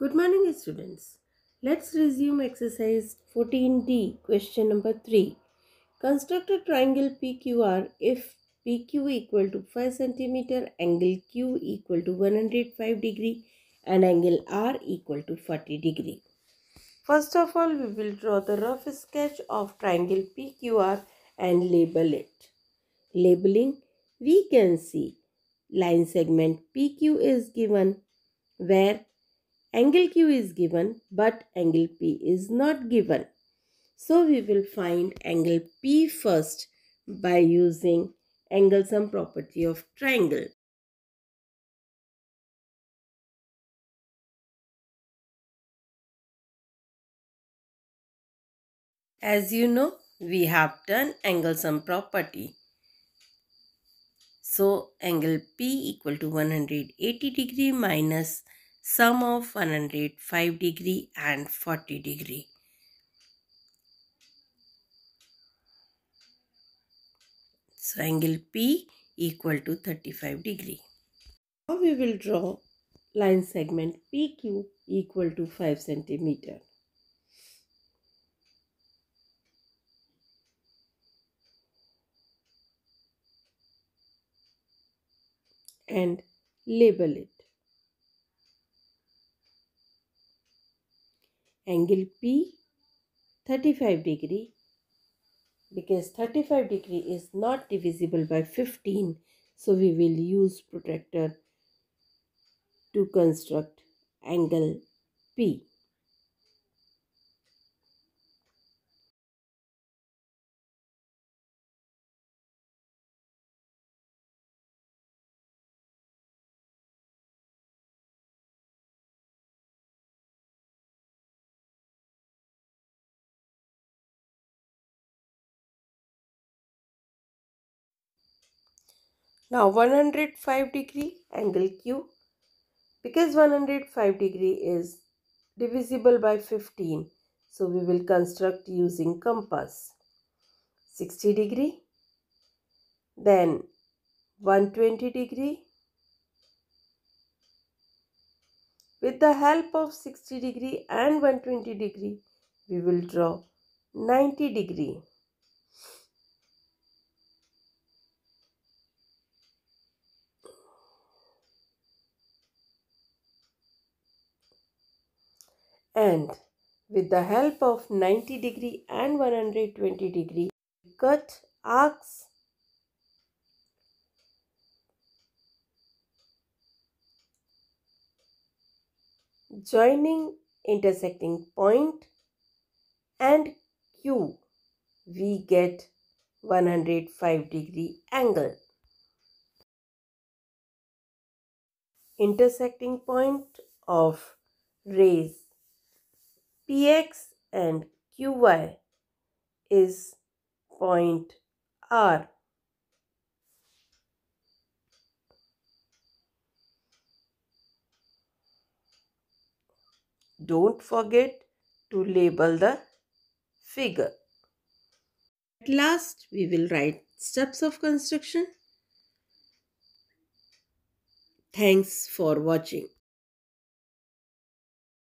Good morning students. Let's resume exercise 14D question number 3. Construct a triangle PQR if PQ equal to 5 centimeter, angle Q equal to 105 degree and angle R equal to 40 degree. First of all, we will draw the rough sketch of triangle PQR and label it. Labeling, we can see line segment PQ is given where Angle Q is given but angle P is not given. So we will find angle P first by using angle sum property of triangle. As you know, we have done angle sum property. So angle P equal to 180 degree minus minus sum of 105 degree and 40 degree. So angle P equal to 35 degree. Now we will draw line segment PQ equal to 5 centimeter. and label it. angle P 35 degree because 35 degree is not divisible by 15 so we will use protractor to construct angle P. Now 105 degree angle Q because 105 degree is divisible by 15 so we will construct using compass 60 degree then 120 degree with the help of 60 degree and 120 degree we will draw 90 degree and with the help of 90 degree and 120 degree cut arcs joining intersecting point and Q we get 105 degree angle. Intersecting point of rays Px and Qy is point R. Don't forget to label the figure. At last, we will write steps of construction. Thanks for watching.